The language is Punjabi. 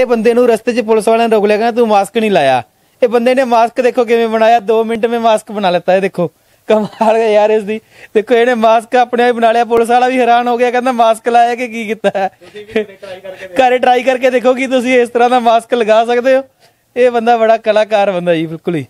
ਇਹ ਬੰਦੇ ਨੂੰ ਰਸਤੇ 'ਚ ਪੁਲਿਸ ਵਾਲਿਆਂ ਨੇ ਰੋਕ ਲਿਆ ਕਹਿੰਦਾ ਤੂੰ ਮਾਸਕ ਨਹੀਂ ਲਾਇਆ ਇਹ ਬੰਦੇ ਨੇ ਮਾਸਕ ਦੇਖੋ ਕਿਵੇਂ ਬਣਾਇਆ 2 ਮਿੰਟ ਵਿੱਚ ਮਾਸਕ ਬਣਾ ਲਿੱਤਾ ਇਹ ਦੇਖੋ ਕਮਾਲ ਹੈ ਯਾਰ ਇਸ ਦੀ ਦੇਖੋ ਇਹਨੇ ਮਾਸਕ ਆਪਣੇ ਆਪ ਬਣਾ ਲਿਆ ਪੁਲਿਸ ਵਾਲਾ ਵੀ ਹੈਰਾਨ ਹੋ ਗਿਆ ਕਹਿੰਦਾ ਮਾਸਕ ਲਾਇਆ ਕਿ ਕੀ ਕੀਤਾ ਘਰੇ ਟਰਾਈ ਕਰਕੇ ਦੇਖੋ ਕਿ ਤੁਸੀਂ ਇਸ ਤਰ੍ਹਾਂ ਦਾ ਮਾਸਕ ਲਗਾ ਸਕਦੇ ਹੋ ਇਹ ਬੰਦਾ ਬੜਾ ਕਲਾਕਾਰ ਬੰਦਾ ਜੀ ਬਿਲਕੁਲ ਹੀ